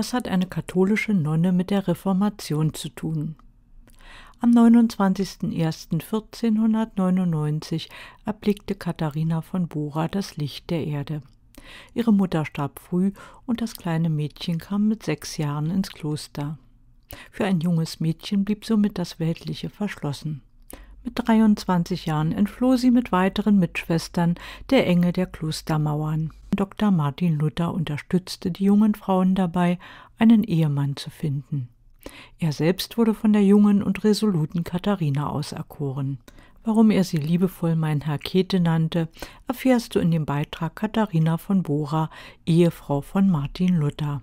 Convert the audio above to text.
Was hat eine katholische Nonne mit der Reformation zu tun? Am 29.01.1499 erblickte Katharina von Bora das Licht der Erde. Ihre Mutter starb früh und das kleine Mädchen kam mit sechs Jahren ins Kloster. Für ein junges Mädchen blieb somit das Weltliche verschlossen. Mit 23 Jahren entfloh sie mit weiteren Mitschwestern der Enge der Klostermauern. Dr. Martin Luther unterstützte die jungen Frauen dabei, einen Ehemann zu finden. Er selbst wurde von der jungen und resoluten Katharina auserkoren. Warum er sie liebevoll mein Herr Käthe nannte, erfährst du in dem Beitrag Katharina von Bora, Ehefrau von Martin Luther.